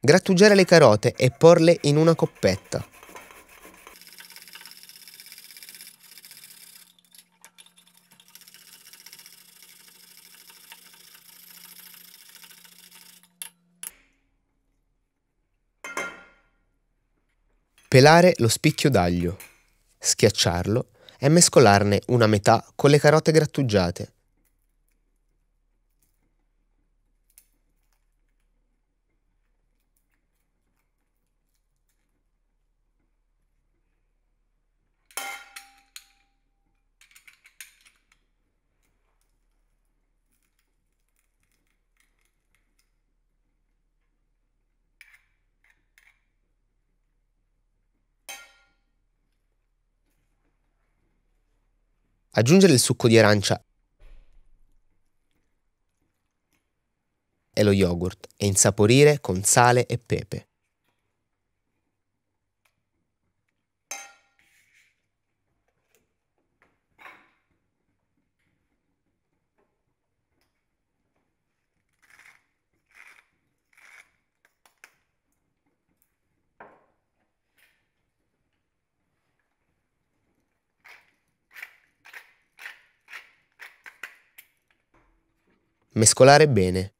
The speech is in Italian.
Grattugiare le carote e porle in una coppetta. Pelare lo spicchio d'aglio, schiacciarlo e mescolarne una metà con le carote grattugiate. Aggiungere il succo di arancia e lo yogurt e insaporire con sale e pepe. mescolare bene.